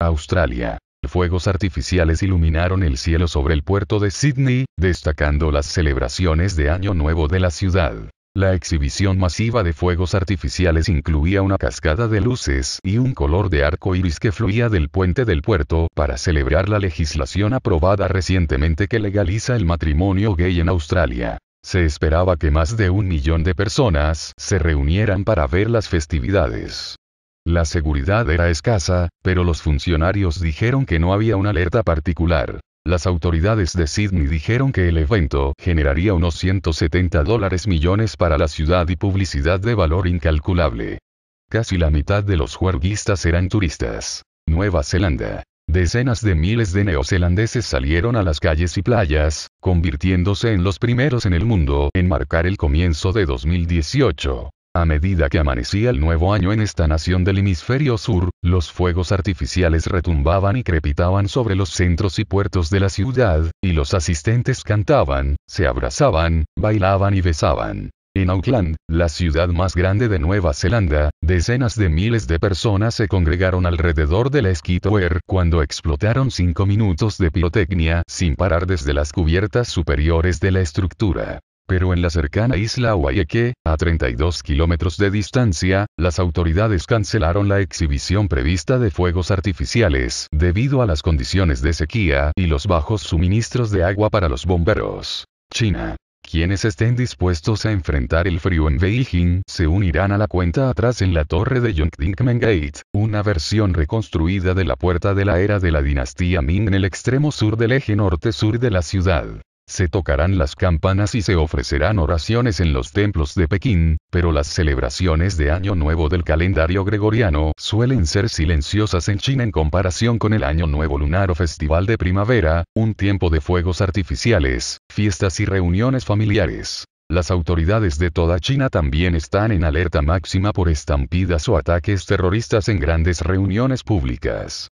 Australia. Fuegos artificiales iluminaron el cielo sobre el puerto de Sydney, destacando las celebraciones de Año Nuevo de la ciudad. La exhibición masiva de fuegos artificiales incluía una cascada de luces y un color de arco iris que fluía del puente del puerto para celebrar la legislación aprobada recientemente que legaliza el matrimonio gay en Australia. Se esperaba que más de un millón de personas se reunieran para ver las festividades. La seguridad era escasa, pero los funcionarios dijeron que no había una alerta particular. Las autoridades de Sydney dijeron que el evento generaría unos 170 dólares millones para la ciudad y publicidad de valor incalculable. Casi la mitad de los juerguistas eran turistas. Nueva Zelanda. Decenas de miles de neozelandeses salieron a las calles y playas, convirtiéndose en los primeros en el mundo en marcar el comienzo de 2018. A medida que amanecía el nuevo año en esta nación del hemisferio sur, los fuegos artificiales retumbaban y crepitaban sobre los centros y puertos de la ciudad, y los asistentes cantaban, se abrazaban, bailaban y besaban. En Auckland, la ciudad más grande de Nueva Zelanda, decenas de miles de personas se congregaron alrededor de la Skitower cuando explotaron cinco minutos de pirotecnia sin parar desde las cubiertas superiores de la estructura. Pero en la cercana isla Huayeque, a 32 kilómetros de distancia, las autoridades cancelaron la exhibición prevista de fuegos artificiales debido a las condiciones de sequía y los bajos suministros de agua para los bomberos. China. Quienes estén dispuestos a enfrentar el frío en Beijing se unirán a la cuenta atrás en la torre de Yongdingmen Gate, una versión reconstruida de la puerta de la era de la dinastía Ming en el extremo sur del eje norte-sur de la ciudad. Se tocarán las campanas y se ofrecerán oraciones en los templos de Pekín, pero las celebraciones de Año Nuevo del calendario gregoriano suelen ser silenciosas en China en comparación con el Año Nuevo Lunar o Festival de Primavera, un tiempo de fuegos artificiales, fiestas y reuniones familiares. Las autoridades de toda China también están en alerta máxima por estampidas o ataques terroristas en grandes reuniones públicas.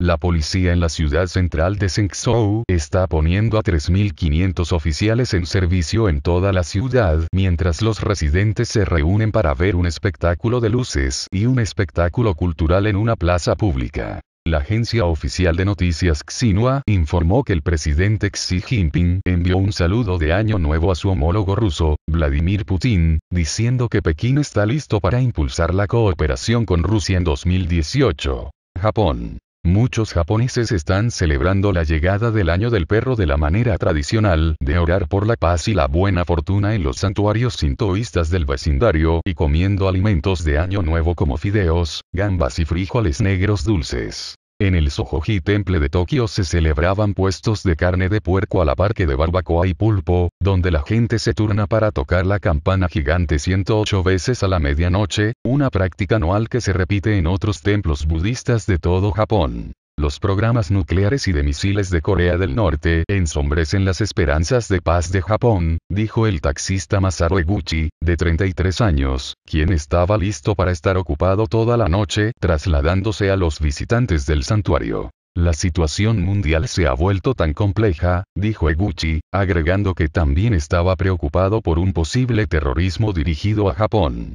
La policía en la ciudad central de Zhengzhou está poniendo a 3.500 oficiales en servicio en toda la ciudad mientras los residentes se reúnen para ver un espectáculo de luces y un espectáculo cultural en una plaza pública. La agencia oficial de noticias Xinhua informó que el presidente Xi Jinping envió un saludo de año nuevo a su homólogo ruso, Vladimir Putin, diciendo que Pekín está listo para impulsar la cooperación con Rusia en 2018. Japón. Muchos japoneses están celebrando la llegada del año del perro de la manera tradicional de orar por la paz y la buena fortuna en los santuarios sintoístas del vecindario y comiendo alimentos de año nuevo como fideos, gambas y frijoles negros dulces. En el Sohoji Temple de Tokio se celebraban puestos de carne de puerco a la parque de barbacoa y pulpo, donde la gente se turna para tocar la campana gigante 108 veces a la medianoche, una práctica anual que se repite en otros templos budistas de todo Japón. Los programas nucleares y de misiles de Corea del Norte ensombrecen las esperanzas de paz de Japón, dijo el taxista Masaru Eguchi, de 33 años, quien estaba listo para estar ocupado toda la noche trasladándose a los visitantes del santuario. La situación mundial se ha vuelto tan compleja, dijo Eguchi, agregando que también estaba preocupado por un posible terrorismo dirigido a Japón.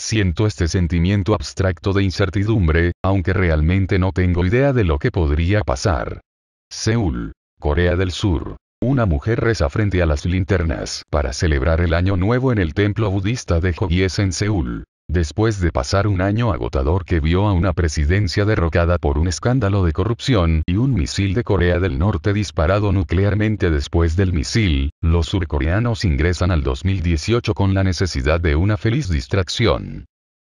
Siento este sentimiento abstracto de incertidumbre, aunque realmente no tengo idea de lo que podría pasar. Seúl, Corea del Sur. Una mujer reza frente a las linternas para celebrar el año nuevo en el templo budista de Jogies en Seúl. Después de pasar un año agotador que vio a una presidencia derrocada por un escándalo de corrupción y un misil de Corea del Norte disparado nuclearmente después del misil, los surcoreanos ingresan al 2018 con la necesidad de una feliz distracción.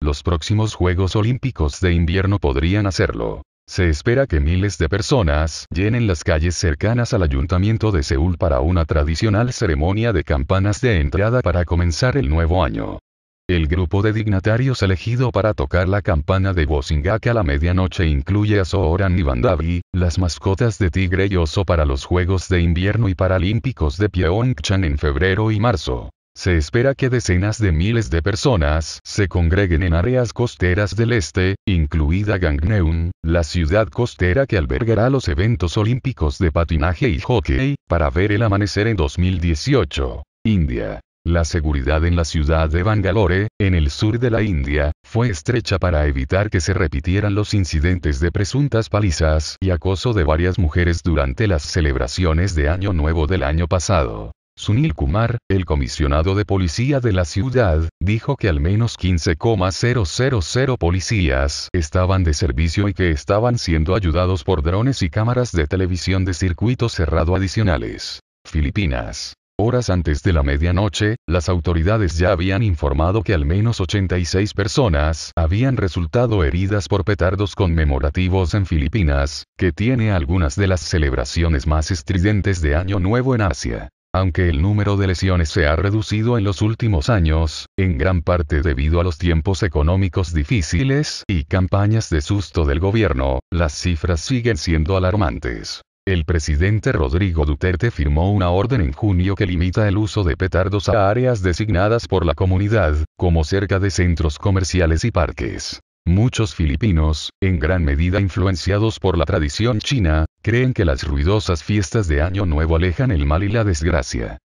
Los próximos Juegos Olímpicos de invierno podrían hacerlo. Se espera que miles de personas llenen las calles cercanas al ayuntamiento de Seúl para una tradicional ceremonia de campanas de entrada para comenzar el nuevo año. El grupo de dignatarios elegido para tocar la campana de Bosingak a la medianoche incluye a Sooran y Bandavi, las mascotas de tigre y oso para los Juegos de Invierno y Paralímpicos de Pyeongchang en febrero y marzo. Se espera que decenas de miles de personas se congreguen en áreas costeras del este, incluida Gangneung, la ciudad costera que albergará los eventos olímpicos de patinaje y hockey, para ver el amanecer en 2018. India. La seguridad en la ciudad de Bangalore, en el sur de la India, fue estrecha para evitar que se repitieran los incidentes de presuntas palizas y acoso de varias mujeres durante las celebraciones de Año Nuevo del año pasado. Sunil Kumar, el comisionado de policía de la ciudad, dijo que al menos 15,000 policías estaban de servicio y que estaban siendo ayudados por drones y cámaras de televisión de circuito cerrado adicionales. Filipinas. Horas antes de la medianoche, las autoridades ya habían informado que al menos 86 personas habían resultado heridas por petardos conmemorativos en Filipinas, que tiene algunas de las celebraciones más estridentes de Año Nuevo en Asia. Aunque el número de lesiones se ha reducido en los últimos años, en gran parte debido a los tiempos económicos difíciles y campañas de susto del gobierno, las cifras siguen siendo alarmantes. El presidente Rodrigo Duterte firmó una orden en junio que limita el uso de petardos a áreas designadas por la comunidad, como cerca de centros comerciales y parques. Muchos filipinos, en gran medida influenciados por la tradición china, creen que las ruidosas fiestas de Año Nuevo alejan el mal y la desgracia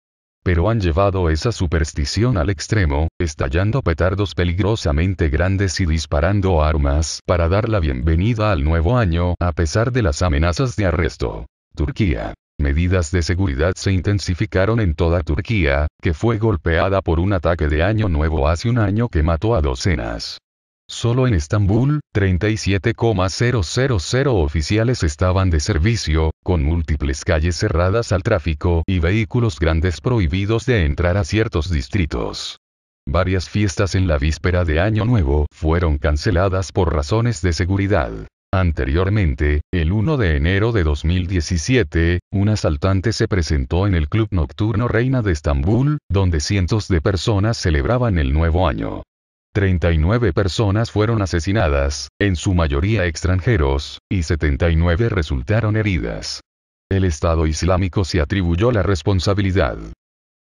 pero han llevado esa superstición al extremo, estallando petardos peligrosamente grandes y disparando armas para dar la bienvenida al nuevo año a pesar de las amenazas de arresto. Turquía. Medidas de seguridad se intensificaron en toda Turquía, que fue golpeada por un ataque de Año Nuevo hace un año que mató a docenas Solo en Estambul, 37,000 oficiales estaban de servicio, con múltiples calles cerradas al tráfico y vehículos grandes prohibidos de entrar a ciertos distritos. Varias fiestas en la víspera de Año Nuevo fueron canceladas por razones de seguridad. Anteriormente, el 1 de enero de 2017, un asaltante se presentó en el club nocturno Reina de Estambul, donde cientos de personas celebraban el nuevo año. 39 personas fueron asesinadas, en su mayoría extranjeros, y 79 resultaron heridas. El Estado Islámico se atribuyó la responsabilidad.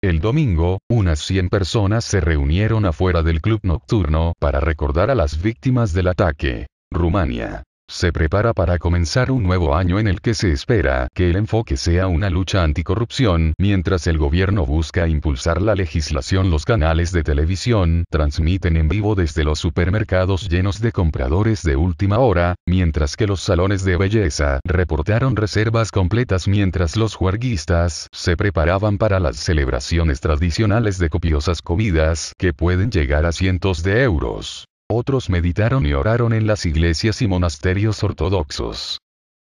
El domingo, unas 100 personas se reunieron afuera del club nocturno para recordar a las víctimas del ataque. Rumania se prepara para comenzar un nuevo año en el que se espera que el enfoque sea una lucha anticorrupción, mientras el gobierno busca impulsar la legislación. Los canales de televisión transmiten en vivo desde los supermercados llenos de compradores de última hora, mientras que los salones de belleza reportaron reservas completas mientras los juerguistas se preparaban para las celebraciones tradicionales de copiosas comidas que pueden llegar a cientos de euros. Otros meditaron y oraron en las iglesias y monasterios ortodoxos.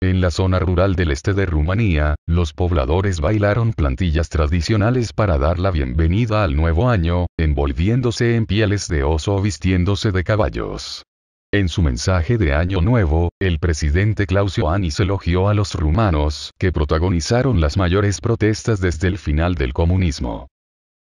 En la zona rural del este de Rumanía, los pobladores bailaron plantillas tradicionales para dar la bienvenida al nuevo año, envolviéndose en pieles de oso o vistiéndose de caballos. En su mensaje de Año Nuevo, el presidente Clausio Anis elogió a los rumanos que protagonizaron las mayores protestas desde el final del comunismo.